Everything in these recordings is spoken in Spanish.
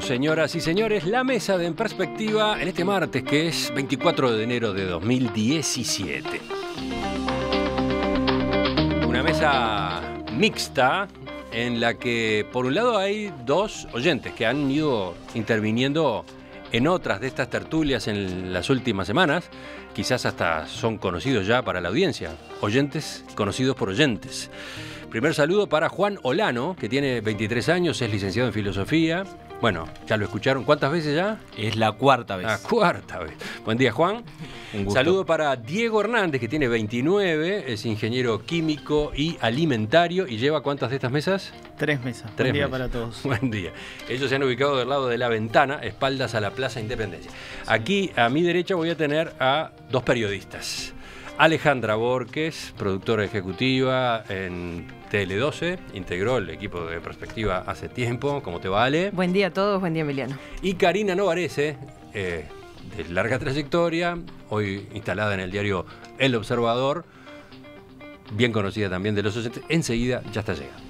señoras y señores, la mesa de En Perspectiva en este martes, que es 24 de enero de 2017. Una mesa mixta en la que, por un lado, hay dos oyentes que han ido interviniendo en otras de estas tertulias en las últimas semanas, quizás hasta son conocidos ya para la audiencia, oyentes conocidos por oyentes. Primer saludo para Juan Olano, que tiene 23 años, es licenciado en filosofía, bueno, ya lo escucharon. ¿Cuántas veces ya? Es la cuarta vez. La cuarta vez. Buen día, Juan. Un Saludo para Diego Hernández, que tiene 29, es ingeniero químico y alimentario. ¿Y lleva cuántas de estas mesas? Tres mesas. Tres Buen día para todos. Buen día. Ellos se han ubicado del lado de la ventana, espaldas a la Plaza Independencia. Aquí, a mi derecha, voy a tener a dos periodistas. Alejandra Borges, productora ejecutiva en TL12, integró el equipo de Perspectiva hace tiempo. ¿Cómo te vale? Buen día a todos, buen día Emiliano. Y Karina Novarese, eh, de larga trayectoria, hoy instalada en el diario El Observador, bien conocida también de los 80, enseguida ya está llegando.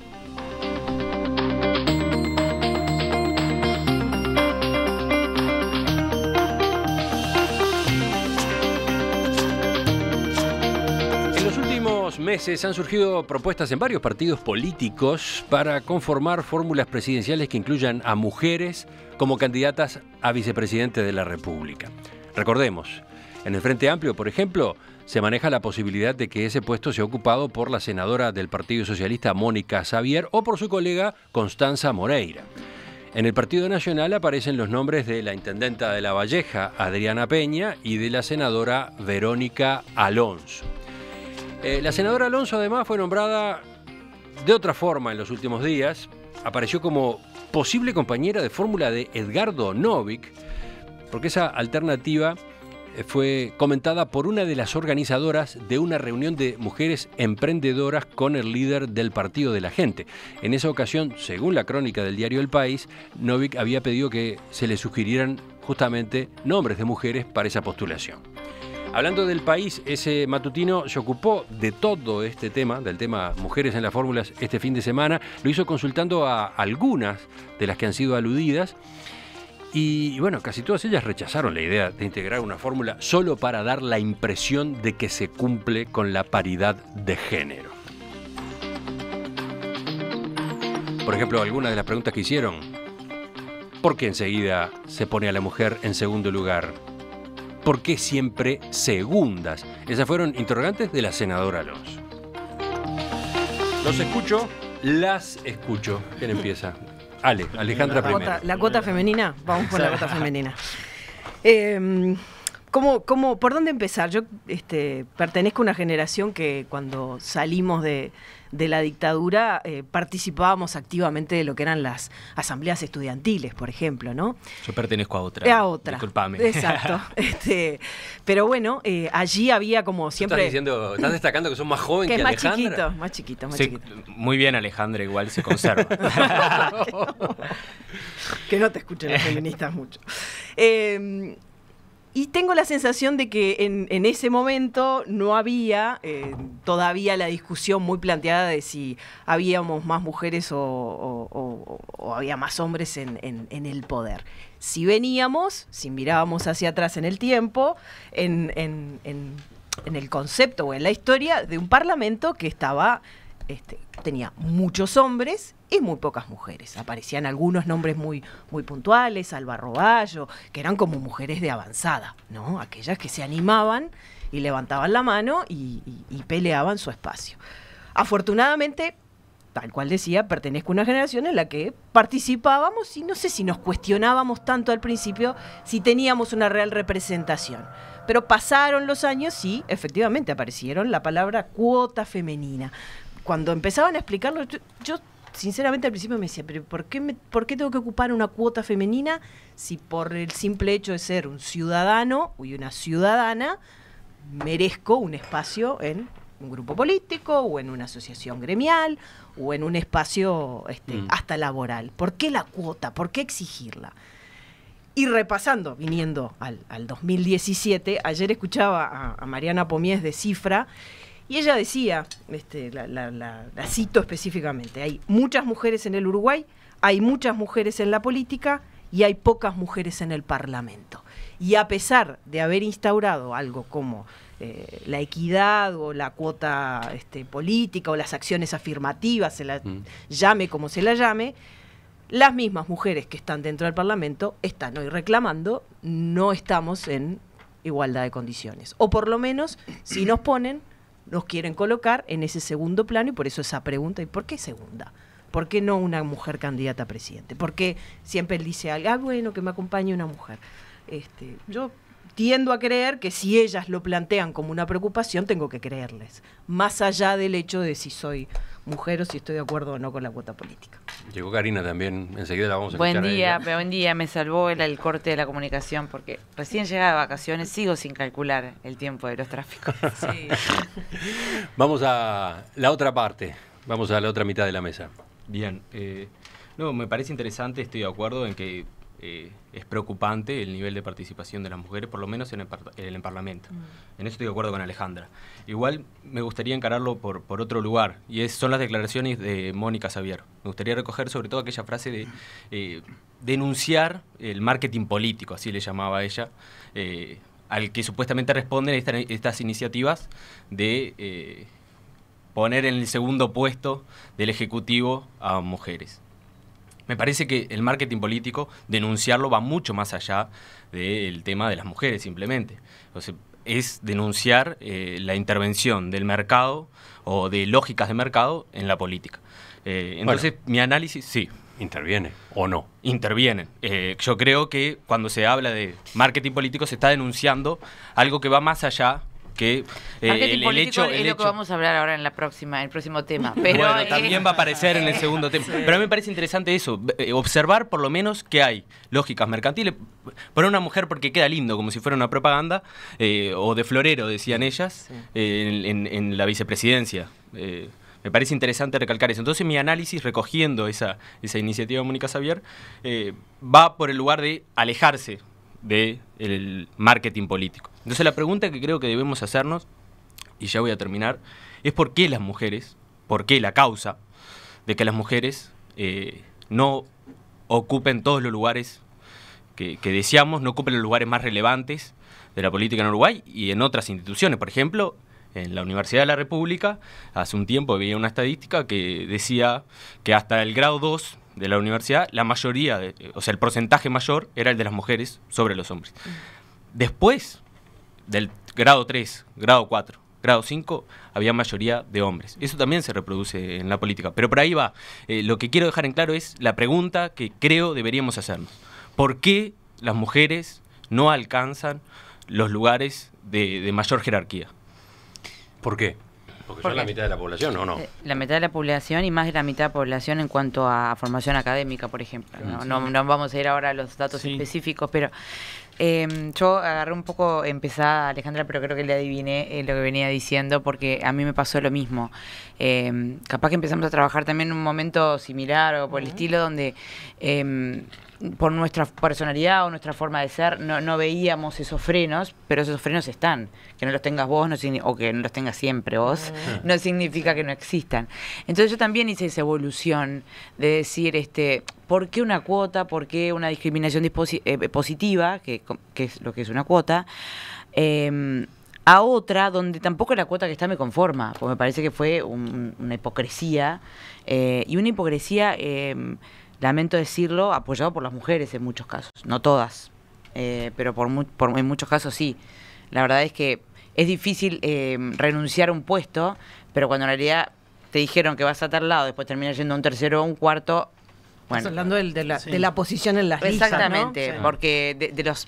meses han surgido propuestas en varios partidos políticos para conformar fórmulas presidenciales que incluyan a mujeres como candidatas a vicepresidente de la República. Recordemos, en el Frente Amplio, por ejemplo, se maneja la posibilidad de que ese puesto sea ocupado por la senadora del Partido Socialista Mónica Xavier o por su colega Constanza Moreira. En el Partido Nacional aparecen los nombres de la intendenta de La Valleja, Adriana Peña, y de la senadora Verónica Alonso. Eh, la senadora Alonso además fue nombrada de otra forma en los últimos días. Apareció como posible compañera de fórmula de Edgardo Novik, porque esa alternativa eh, fue comentada por una de las organizadoras de una reunión de mujeres emprendedoras con el líder del Partido de la Gente. En esa ocasión, según la crónica del diario El País, Novik había pedido que se le sugirieran justamente nombres de mujeres para esa postulación. Hablando del país, ese matutino se ocupó de todo este tema, del tema mujeres en las fórmulas, este fin de semana. Lo hizo consultando a algunas de las que han sido aludidas. Y bueno, casi todas ellas rechazaron la idea de integrar una fórmula solo para dar la impresión de que se cumple con la paridad de género. Por ejemplo, algunas de las preguntas que hicieron. ¿Por qué enseguida se pone a la mujer en segundo lugar? ¿por qué siempre segundas? Esas fueron interrogantes de la senadora Alonso. ¿Los escucho? Las escucho. ¿Quién empieza? Ale, Alejandra primero. La cuota femenina, vamos por la cuota femenina. por dónde empezar? Yo este, pertenezco a una generación que cuando salimos de, la dictadura eh, participábamos activamente de lo que eran las asambleas estudiantiles, por ejemplo, ¿no? Yo pertenezco a otra. A otra. Disculpame. Exacto. Este, pero bueno, eh, allí había como siempre. Estás diciendo, destacando que son más jóvenes que, que más Alejandra. Chiquito, más chiquito, sí, Muy bien, Alejandra, igual se conserva. que, no, te escuchen los feministas mucho. Em, y tengo la sensación de que en, ese momento no había eh, todavía la discusión muy planteada de si habíamos más mujeres o, había más hombres en, el poder si veníamos, si mirábamos hacia atrás en el tiempo, en, el concepto o en la historia de un parlamento que estaba este, tenía muchos hombres y muy pocas mujeres. Aparecían algunos nombres muy, muy puntuales, Alba Roballo, que eran como mujeres de avanzada, ¿no? Aquellas que se animaban y levantaban la mano y, y peleaban su espacio. Afortunadamente, tal cual decía, pertenezco a una generación en la que participábamos y no sé si nos cuestionábamos tanto al principio si teníamos una real representación. Pero pasaron los años y efectivamente aparecieron la palabra cuota femenina cuando empezaban a explicarlo, yo, sinceramente al principio me decía, pero ¿por qué, ¿por qué tengo que ocupar una cuota femenina si por el simple hecho de ser un ciudadano y una ciudadana merezco un espacio en un grupo político o en una asociación gremial o en un espacio este, mm. hasta laboral? ¿Por qué la cuota? ¿Por qué exigirla? Y repasando, viniendo al, 2017, ayer escuchaba a, a Mariana Pomies de Cifra y ella decía, este, la, cito específicamente, hay muchas mujeres en el Uruguay, hay muchas mujeres en la política y hay pocas mujeres en el Parlamento. Y a pesar de haber instaurado algo como eh, la equidad o la cuota este, política o las acciones afirmativas, se la mm. llame como se la llame, las mismas mujeres que están dentro del Parlamento están hoy reclamando, no estamos en igualdad de condiciones. O por lo menos, si nos ponen nos quieren colocar en ese segundo plano y por eso esa pregunta, ¿y por qué segunda? ¿Por qué no una mujer candidata a presidente? Porque siempre él dice algo, ah, bueno, que me acompañe una mujer. Este, yo tiendo a creer que si ellas lo plantean como una preocupación, tengo que creerles, más allá del hecho de si soy mujer o si estoy de acuerdo o no con la cuota política. Llegó Karina también, enseguida vamos a Buen día, pero buen día, me salvó el, corte de la comunicación porque recién llegaba de vacaciones, sigo sin calcular el tiempo de los tráficos. vamos a la otra parte, vamos a la otra mitad de la mesa. Bien, eh, no, me parece interesante, estoy de acuerdo en que eh, es preocupante el nivel de participación de las mujeres, por lo menos en el, en el Parlamento. Mm. En eso estoy de acuerdo con Alejandra. Igual me gustaría encararlo por, por otro lugar, y son las declaraciones de Mónica Xavier. Me gustaría recoger sobre todo aquella frase de eh, denunciar el marketing político, así le llamaba ella, eh, al que supuestamente responden estas iniciativas de poner en el segundo puesto del Ejecutivo a mujeres. Me parece que el marketing político, denunciarlo va mucho más allá del tema de las mujeres simplemente. es denunciar eh, la intervención del mercado o de lógicas de mercado en la política. Eh, entonces, mi análisis, sí. ¿Interviene o no? Intervienen. Eh, yo creo que cuando se habla de marketing político se está denunciando algo que va más allá que eh, el, hecho, es lo que vamos a hablar ahora en la próxima, el próximo tema. Pero bueno, también va a aparecer en el segundo tema. Pero a mí me parece interesante eso, eh, observar por lo menos que hay lógicas mercantiles poner una mujer porque queda lindo, como si fuera una propaganda eh, o de florero, decían ellas, en, la vicepresidencia. me parece interesante recalcar eso. Entonces mi análisis recogiendo esa, esa iniciativa de Mónica Xavier va por el lugar de alejarse del marketing político. Entonces la pregunta que creo que debemos hacernos, y ya voy a terminar, es por qué las mujeres, por qué la causa de que las mujeres eh, no ocupen todos los lugares que, deseamos, no ocupen los lugares más relevantes de la política en Uruguay y en otras instituciones. Por ejemplo, en la Universidad de la República, hace un tiempo había una estadística que decía que hasta el grado 2 de la universidad, la mayoría, o sea, el porcentaje mayor era el de las mujeres sobre los hombres. Mm. Después, del grado 3, grado 4, grado 5, había mayoría de hombres. Eso también se reproduce en la política. Pero por ahí va. Eh, lo que quiero dejar en claro es la pregunta que creo deberíamos hacernos. ¿Por qué las mujeres no alcanzan los lugares de, de mayor jerarquía? ¿Por qué? Porque, la mitad de la población, ¿o no? Eh, la mitad de la población y más de la mitad de la población en cuanto a formación académica, por ejemplo. No, vamos a ir ahora a los datos específicos, pero em, yo agarré un poco, empezada Alejandra, pero creo que le adiviné eh, lo que venía diciendo porque a mí me pasó lo mismo. Em, capaz que empezamos a trabajar también en un momento similar o por el estilo donde em, por nuestra personalidad o nuestra forma de ser, no, veíamos esos frenos, pero esos frenos están. Que no los tengas vos o que no los tengas siempre vos, ah. no significa que no existan. Entonces yo también hice esa evolución de decir, este, ¿por qué una cuota? ¿Por qué una discriminación eh, positiva, que, es lo que es una cuota? Em, a otra donde tampoco la cuota que está me conforma, porque me parece que fue una hipocresía, eh, y una hipocresía em, lamento decirlo, apoyado por las mujeres en muchos casos, no todas, eh, pero en muchos casos sí. La verdad es que es difícil eh, renunciar a un puesto, pero cuando en realidad te dijeron que vas a tal lado, después terminas yendo a un tercero o un cuarto. Bueno. hablando de, la, posición en las Exactamente, listas, exactamente, porque de los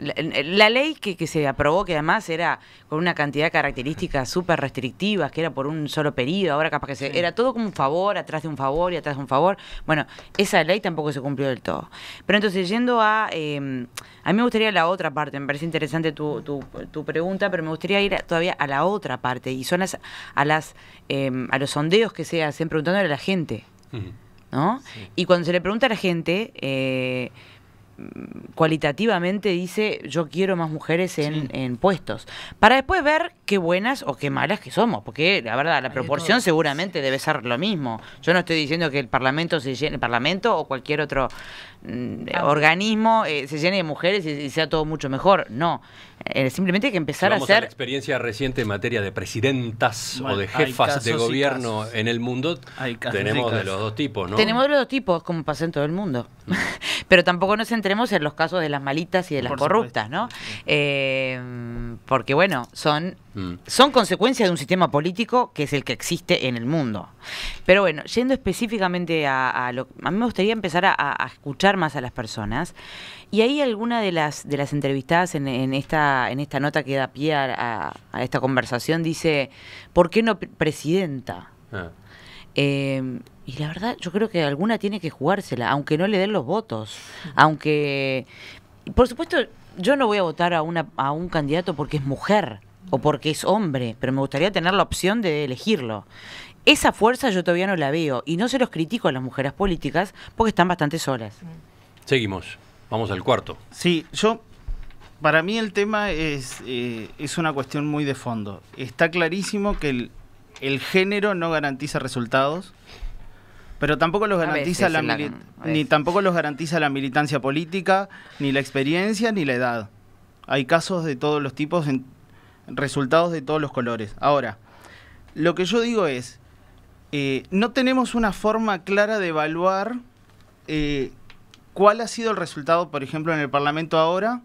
la, ley que, se aprobó, que además era con una cantidad de características súper restrictivas, que era por un solo periodo, ahora capaz que se, era todo como un favor, atrás de un favor y atrás de un favor. Bueno, esa ley tampoco se cumplió del todo. Pero entonces, yendo a... Em, a mí me gustaría la otra parte, me parece interesante tu, pregunta, pero me gustaría ir todavía a la otra parte, y son las, a, las, em, a los sondeos que se hacen preguntándole a la gente. ¿no? Y cuando se le pregunta a la gente, eh, Mm, cualitativamente dice yo quiero más mujeres en, puestos, para después ver qué buenas o qué malas que somos, porque la verdad, la proporción seguramente debe ser lo mismo. Yo no estoy diciendo que el Parlamento se llene, el Parlamento o cualquier otro mm, ah. organismo eh, se llene de mujeres y sea todo mucho mejor, no. Eh, simplemente hay que empezar a hacer. la experiencia reciente en materia de presidentas o de jefas de gobierno en el mundo, tenemos de los dos tipos, ¿no? Tenemos de los dos tipos, como pasa en todo el mundo. Pero tampoco nos centremos en los casos de las malitas y de las corruptas, ¿no? Eh, porque, bueno, son Mm. Son consecuencias de un sistema político que es el que existe en el mundo. Pero bueno, yendo específicamente a, a lo... A mí me gustaría empezar a, escuchar más a las personas. Y ahí alguna de las, de las entrevistadas en, en esta, en esta nota que da pie a, esta conversación dice, ¿por qué no presidenta? Ah. Em, y la verdad, yo creo que alguna tiene que jugársela, aunque no le den los votos, aunque... Por supuesto, yo no voy a votar a, una, a un candidato porque es mujer o porque es hombre, pero me gustaría tener la opción de elegirlo. Esa fuerza yo todavía no la veo y no se los critico a las mujeres políticas porque están bastante solas. Seguimos, vamos al cuarto. Sí, yo, para mí el tema es, eh, es una cuestión muy de fondo. Está clarísimo que el, el género no garantiza resultados, pero tampoco los garantiza la, ni tampoco los garantiza la militancia política, ni la experiencia, ni la edad. Hay casos de todos los tipos en resultados de todos los colores. Ahora, lo que yo digo es, eh, no tenemos una forma clara de evaluar eh, cuál ha sido el resultado, por ejemplo, en el Parlamento ahora,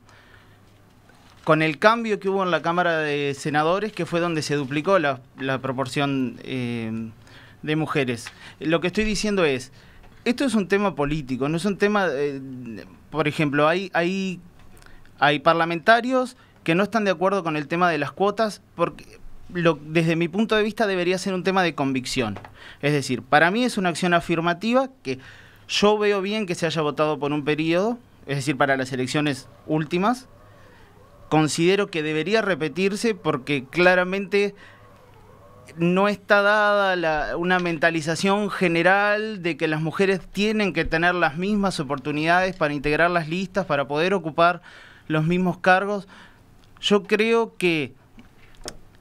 con el cambio que hubo en la Cámara de Senadores, que fue donde se duplicó la, proporción eh, de mujeres. Lo que estoy diciendo es, esto es un tema político, no es un tema, por ejemplo, hay, hay, hay parlamentarios que no están de acuerdo con el tema de las cuotas, porque lo, desde mi punto de vista debería ser un tema de convicción. Es decir, para mí es una acción afirmativa que yo veo bien que se haya votado por un periodo, es decir, para las elecciones últimas. Considero que debería repetirse porque claramente no está dada una mentalización general de que las mujeres tienen que tener las mismas oportunidades para integrar las listas, para poder ocupar los mismos cargos. Yo creo que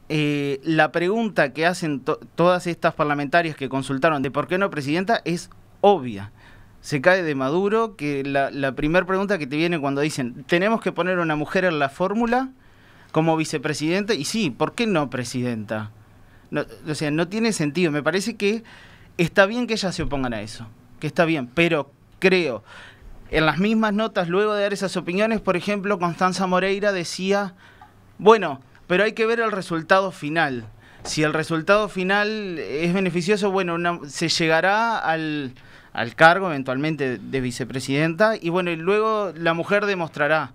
eh, la pregunta que hacen todas estas parlamentarias que consultaron de por qué no presidenta es obvia. Se cae de Maduro que la, primera pregunta que te viene cuando dicen tenemos que poner una mujer en la fórmula como vicepresidenta y sí, ¿por qué no presidenta? o sea, no tiene sentido. Me parece que está bien que ellas se opongan a eso, que está bien, pero creo en las mismas notas, luego de dar esas opiniones, por ejemplo, Constanza Moreira decía bueno, pero hay que ver el resultado final. Si el resultado final es beneficioso, bueno, se llegará al, cargo eventualmente de vicepresidenta y bueno, y luego la mujer demostrará.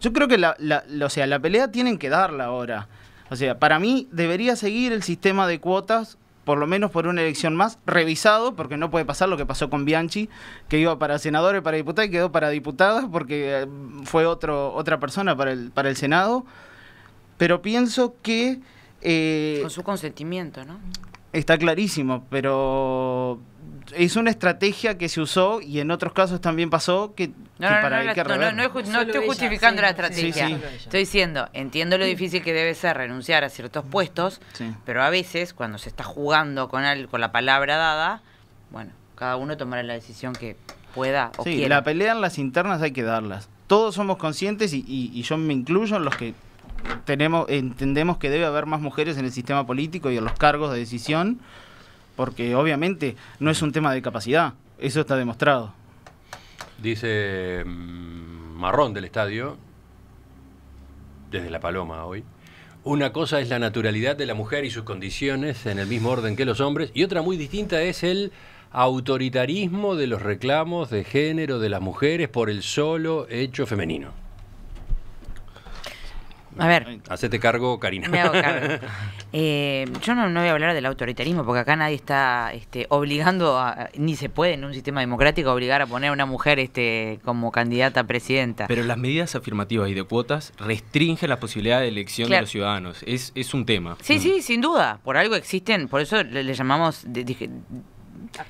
Yo creo que la, la, o sea, la pelea tienen que darla ahora. O sea, para mí debería seguir el sistema de cuotas, por lo menos por una elección más, revisado, porque no puede pasar lo que pasó con Bianchi, que iba para senador para diputada y quedó para diputada porque eh, fue otro, otra persona para el, para el Senado pero pienso que... Eh, con su consentimiento, ¿no? Está clarísimo, pero es una estrategia que se usó y en otros casos también pasó que, para no, no, no, estoy justificando la estrategia. Estoy diciendo, entiendo lo difícil que debe ser renunciar a ciertos mm. puestos, pero a veces cuando se está jugando con, con la palabra dada, bueno, cada uno tomará la decisión que pueda o quiera. la pelea en las internas hay que darlas. Todos somos conscientes y yo me incluyo en los que tenemos, entendemos que debe haber más mujeres en el sistema político y en los cargos de decisión, porque obviamente no es un tema de capacidad, eso está demostrado. Dice mm, Marrón del Estadio, desde La Paloma hoy. Una cosa es la naturalidad de la mujer y sus condiciones en el mismo orden que los hombres, y otra muy distinta es el autoritarismo de los reclamos de género de las mujeres por el solo hecho femenino. A ver. Hacete cargo, Karina. Eh, yo no, voy a hablar del autoritarismo, porque acá nadie está este, obligando, a, ni se puede en un sistema democrático obligar a poner a una mujer este, como candidata a presidenta. Pero las medidas afirmativas y de cuotas restringen la posibilidad de elección de los ciudadanos. Es, un tema. Sí, mm. sí, sin duda. Por algo existen, por eso le, llamamos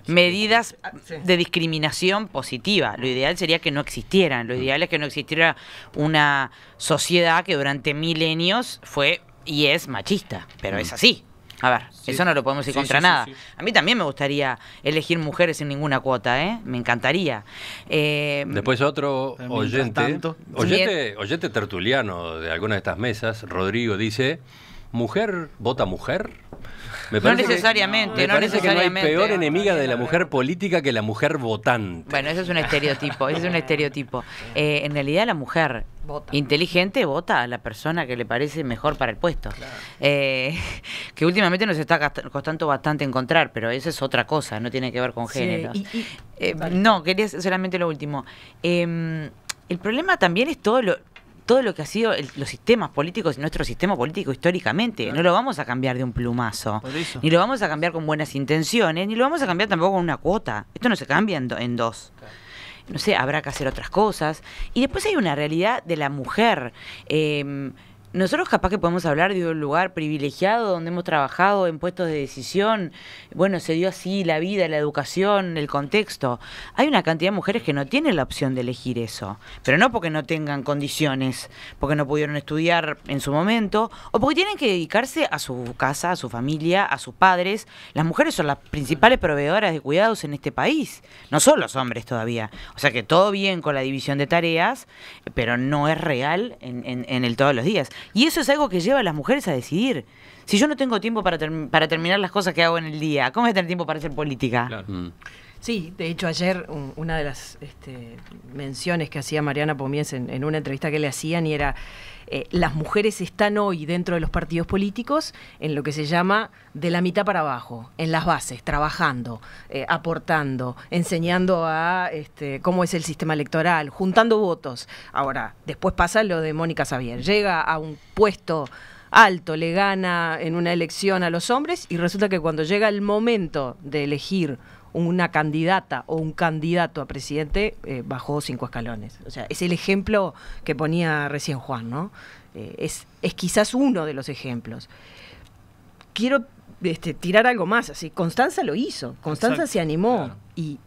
medidas ah, de discriminación positiva. Lo ideal sería que no existieran. Lo mm. ideal es que no existiera una sociedad que durante milenios fue y es machista, pero es mm. así. A ver, eso no lo podemos ir contra nada. A mí también me gustaría elegir mujeres en ninguna cuota, ¿eh? Me encantaría. Eh, Después otro oyente, oyente, oyente tertuliano de alguna de estas mesas, Rodrigo, dice mujer vota mujer. no necesariamente, no necesariamente. Que peor enemiga de la mujer política que la mujer votante. Bueno, ese es un estereotipo, es un estereotipo. Eh, en realidad la mujer inteligente vota a la persona que le parece mejor para el puesto. Eh, que últimamente nos está costando bastante encontrar, pero eso es otra cosa, no tiene que ver con género. Eh, no, quería solamente lo último. Em, el problema también es todo lo todo lo que ha sido los sistemas políticos y nuestro sistema político históricamente. No lo vamos a cambiar de un plumazo. Ni lo vamos a cambiar con buenas intenciones, ni lo vamos a cambiar tampoco con una cuota. Esto no se cambia en, dos. no sé, habrá que hacer otras cosas. Y después hay una realidad de la mujer. Em, nosotros capaz que podemos hablar de un lugar privilegiado donde hemos trabajado en puestos de decisión. Bueno, se dio así la vida, la educación, el contexto. Hay una cantidad de mujeres que no tienen la opción de elegir eso, pero no porque no tengan condiciones, porque no pudieron estudiar en su momento o porque tienen que dedicarse a su casa, a su familia, a sus padres. Las mujeres son las principales proveedoras de cuidados en este país, no son los hombres todavía. O sea que todo bien con la división de tareas, pero no es real en, en, en el todos los días. Y eso es algo que lleva a las mujeres a decidir. Si yo no tengo tiempo para, para terminar las cosas que hago en el día, ¿cómo voy a tener tiempo para hacer política? Claro. Mm. Sí, de hecho ayer una de las este, menciones que hacía Mariana Pomies en, una entrevista que le hacían y era eh, las mujeres están hoy dentro de los partidos políticos en lo que se llama de la mitad para abajo, en las bases, trabajando, eh, aportando, enseñando a este, cómo es el sistema electoral, juntando votos. Ahora, después pasa lo de Mónica Xavier, llega a un puesto alto, le gana en una elección a los hombres y resulta que cuando llega el momento de elegir una candidata o un candidato a presidente eh, bajó cinco escalones. O sea, es el ejemplo que ponía recién Juan, ¿no? Eh, es, es quizás uno de los ejemplos. Quiero este, tirar algo más, así. Constanza lo hizo, Constanza se animó y,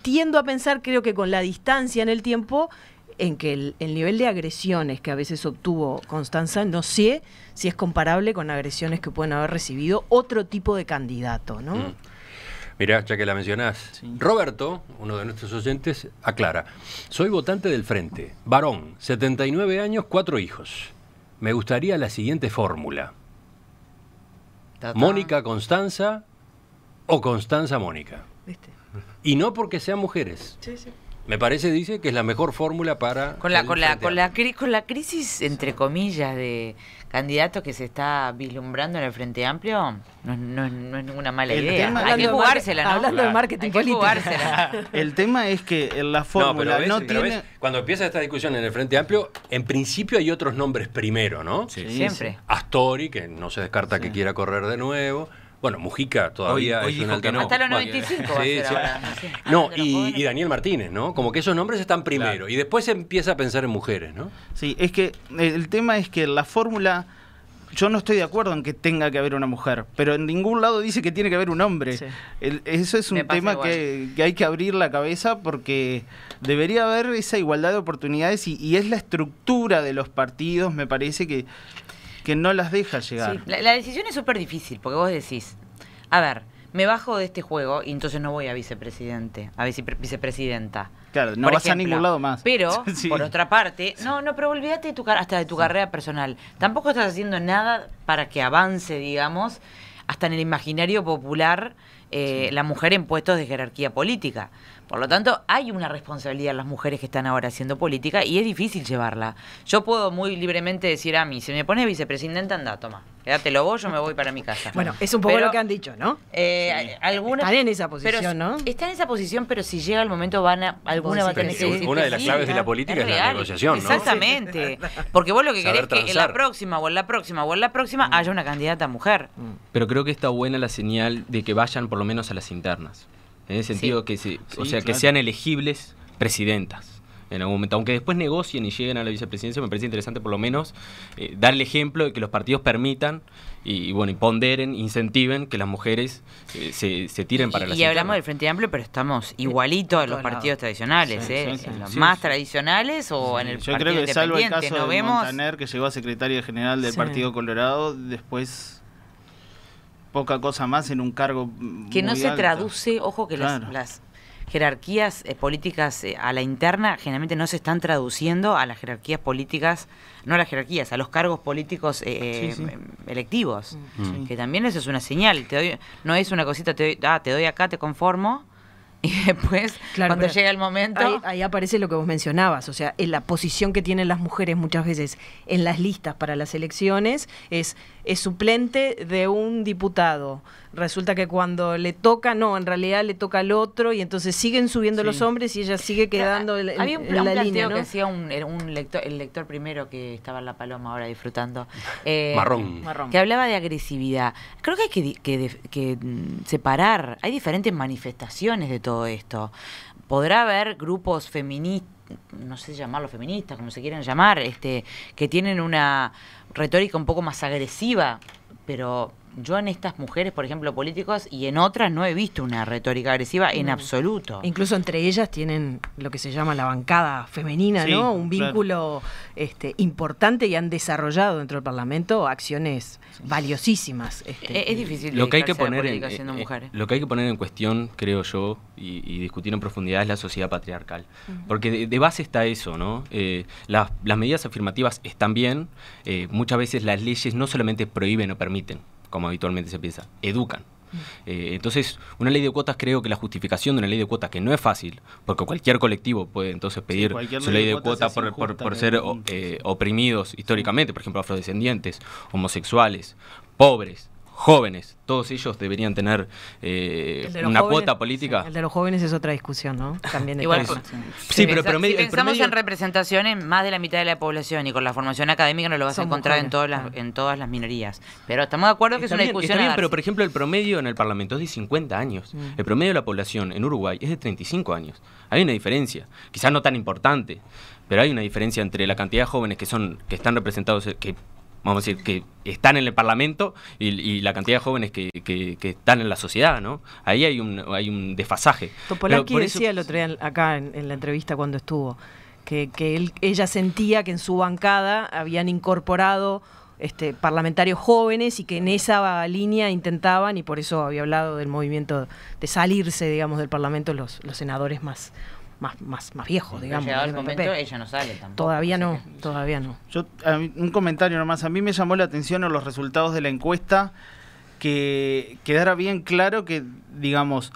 tiendo a pensar, creo que con la distancia en el tiempo, en que el, nivel de agresiones que a veces obtuvo Constanza, no sé si es comparable con agresiones que pueden haber recibido otro tipo de candidato, ¿no? Mm. Mirá, ya que la mencionás, Roberto, uno de nuestros oyentes, aclara. Soy votante del Frente, varón, 79 años, cuatro hijos. Me gustaría la siguiente fórmula. Mónica Constanza o Constanza Mónica. Y no porque sean mujeres. Me parece, dice, que es la mejor fórmula para... Con la, con la, con, la, crisis, entre comillas, de candidatos que se está vislumbrando en el Frente Amplio, no, es ninguna mala idea. Hay que jugársela, ¿no? Hablando de marketing Hay que Jugársela. El tema es que la fórmula no, pero tiene... cuando empieza esta discusión en el Frente Amplio, en principio hay otros nombres primero, ¿no? Sí, siempre. Astori, que no se descarta que quiera correr de nuevo. Bueno, Mujica todavía es un Hasta los 95 No, y, Daniel Martínez, ¿no? Como que esos nombres están primero. Y después se empieza a pensar en mujeres, ¿no? Sí, es que el tema es que la fórmula yo no estoy de acuerdo en que tenga que haber una mujer, pero en ningún lado dice que tiene que haber un hombre. eso es un tema que, hay que abrir la cabeza porque debería haber esa igualdad de oportunidades y, es la estructura de los partidos, me parece que que no las deja llegar. La, decisión es súper difícil, porque vos decís, a ver, me bajo de este juego y entonces no voy a vicepresidente, a vicepresidenta. Claro, no vas a ningún lado más. Pero, por otra parte, no, no, pero olvídate de hasta de tu carrera personal. Tampoco estás haciendo nada para que avance, digamos, hasta en el imaginario popular eh, la mujer en puestos de jerarquía política. Por lo tanto, hay una responsabilidad en las mujeres que están ahora haciendo política y es difícil llevarla. Yo puedo muy libremente decir a mí, si me pones vicepresidenta, anda, toma, lo vos, yo me voy para mi casa. Bueno, es un poco lo que han dicho, ¿no? Eh, algunas, están en esa posición, ¿no? Están en esa posición, pero si llega el momento, van a, alguna va a tener que decir. Una de las claves de la política es, la negociación, ¿no? Exactamente. Porque vos lo que querés es que en la próxima, o en la próxima, o en la próxima, mm. haya una candidata mujer. Mm. Pero creo que está buena la señal de que vayan por lo menos a las internas. En el sentido que, o sea, que sean elegibles presidentas en algún momento. Aunque después negocien y lleguen a la vicepresidencia, me parece interesante por lo menos eh, dar el ejemplo de que los partidos permitan y, bueno, y ponderen, incentiven que las mujeres eh, se, tiren para y, la Y hablamos del Frente Amplio, pero estamos igualitos a los partidos tradicionales, ¿eh? los más tradicionales o en el Yo creo que salvo el caso que llegó a secretaria general del Partido Colorado, después poca cosa más en un cargo. Que no se traduce, ojo que las, jerarquías eh, políticas eh, a la interna generalmente no se están traduciendo a las jerarquías políticas, no a las jerarquías, a los cargos políticos eh, em, electivos, mm. que también eso es una señal, te no es una cosita, te doy ah, acá, te conformo, y después, cuando llega el momento... Ahí, aparece lo que vos mencionabas, o sea, la posición que tienen las mujeres muchas veces en las listas para las elecciones es, es suplente de un diputado. Resulta que cuando le toca, no, en realidad le toca al otro y entonces siguen subiendo los hombres y ella sigue quedando Había un, un planteo que hacía un, lector, el lector primero que estaba en La Paloma ahora disfrutando. Eh, marrón. Que hablaba de agresividad. Creo que hay que mm, separar, hay diferentes manifestaciones de todo esto. ¿Podrá haber grupos feministas? no sé llamarlos feministas, como se quieran llamar, este, que tienen una retórica un poco más agresiva, pero yo en estas mujeres, por ejemplo, políticos, y en otras no he visto una retórica agresiva en absoluto. Incluso entre ellas tienen lo que se llama la bancada femenina, ¿no? Un vínculo este, importante y han desarrollado dentro del Parlamento acciones valiosísimas. E-, este, es, difícil lo que hay que poner en, eh, eh, Lo que hay que poner en cuestión, creo yo, y, discutir en profundidad es la sociedad patriarcal. Porque de, base está eso, ¿no? Eh, las, medidas afirmativas están bien, muchas veces las leyes no solamente prohíben o permiten, como habitualmente se piensa, educan. Mm. Eh, entonces, una ley de cuotas creo que la justificación de una ley de cuotas, que no es fácil, porque cualquier colectivo puede entonces pedir su ley de cuotas por, por, ser eh, oprimidos históricamente, por ejemplo, afrodescendientes, homosexuales, pobres, jóvenes. Todos ellos deberían tener eh, una cuota política. el de los jóvenes es otra discusión, ¿no? También de Igual, sí, si pero, el en representaciones, más de la mitad de la población y con la formación académica no lo vas a encontrar en todas las en todas las minorías. Pero estamos de acuerdo que es una discusión. Está bien, pero por ejemplo el promedio en el Parlamento es de 50 años. Mm. El promedio de la población en Uruguay es de 35 años. Hay una diferencia, quizás no tan importante, pero hay una diferencia entre la cantidad de jóvenes que son que están representados que vamos a decir, que están en el Parlamento y, la cantidad de jóvenes que, están en la sociedad, ¿no? Ahí hay un, hay un desfasaje. Topolaki decía el otro día acá en, la entrevista cuando estuvo, que, que ella sentía que en su bancada habían incorporado este, parlamentarios jóvenes y que en esa línea intentaban, y por eso había hablado del movimiento de salirse, digamos, del Parlamento los, los senadores más, más, más, más viejo, digamos. Llegado momento, ella no sale tampoco. Todavía no, todavía no. Yo, un comentario nomás. A mí me llamó la atención los resultados de la encuesta que quedara bien claro que, digamos,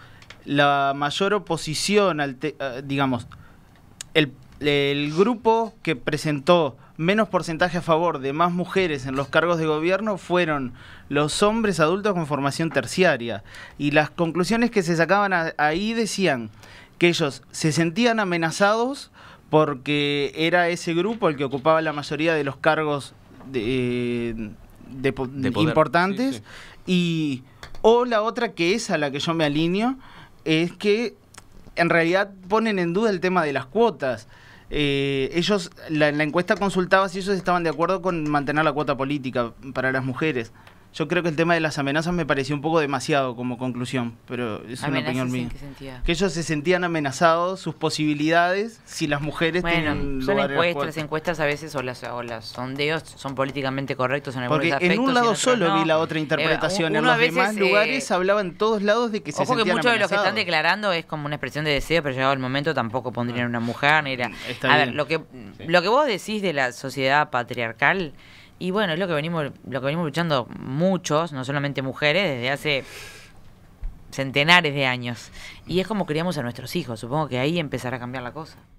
la mayor oposición, al eh, digamos, el, grupo que presentó menos porcentaje a favor de más mujeres en los cargos de gobierno fueron los hombres adultos con formación terciaria. Y las conclusiones que se sacaban ahí decían, que ellos se sentían amenazados porque era ese grupo el que ocupaba la mayoría de los cargos de, eh, importantes y o la otra que es a la que yo me alineo es que en realidad ponen en duda el tema de las cuotas. Eh, ellos, la encuesta consultaba si ellos estaban de acuerdo con mantener la cuota política para las mujeres. Yo creo que el tema de las amenazas me pareció un poco demasiado como conclusión, pero es una opinión mía. Que ellos se sentían amenazados, sus posibilidades, si las mujeres bueno, son encuestas, encuestas a veces o las, o las sondeos son políticamente correctos en algunos Porque en un lado solo vi la eh, otra interpretación, en los demás eh, lugares hablaban todos lados de que se sentían ojo que muchos de los que están declarando es como una expresión de deseo, pero llegado el momento tampoco pondrían ah. una mujer a ver, lo que, lo que vos decís de la sociedad patriarcal y bueno, es lo que venimos, lo que venimos luchando muchos, no solamente mujeres, desde hace centenares de años. Y es como criamos a nuestros hijos. Supongo que ahí empezará a cambiar la cosa.